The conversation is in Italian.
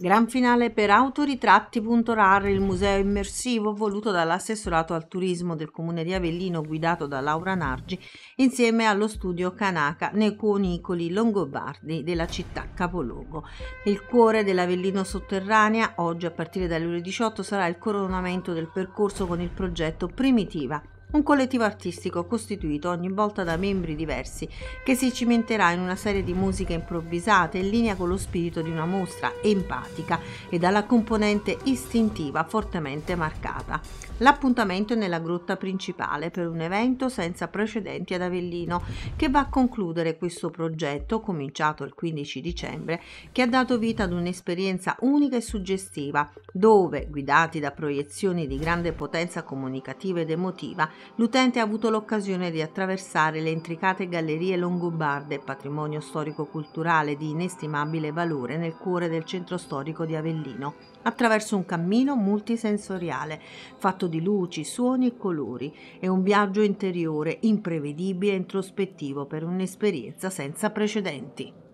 Gran finale per autoritratti.rar, il museo immersivo voluto dall'assessorato al turismo del comune di Avellino guidato da Laura Nargi insieme allo studio Kanaka nei cunicoli longobardi della città capoluogo. Il cuore dell'Avellino sotterranea oggi a partire dalle ore 18 sarà il coronamento del percorso con il progetto Primitiva un collettivo artistico costituito ogni volta da membri diversi che si cimenterà in una serie di musiche improvvisate in linea con lo spirito di una mostra empatica e dalla componente istintiva fortemente marcata. L'appuntamento è nella grotta principale per un evento senza precedenti ad Avellino che va a concludere questo progetto cominciato il 15 dicembre che ha dato vita ad un'esperienza unica e suggestiva dove, guidati da proiezioni di grande potenza comunicativa ed emotiva, l'utente ha avuto l'occasione di attraversare le intricate gallerie longobarde, patrimonio storico-culturale di inestimabile valore nel cuore del centro storico di Avellino, attraverso un cammino multisensoriale, fatto di luci, suoni e colori, e un viaggio interiore imprevedibile e introspettivo per un'esperienza senza precedenti.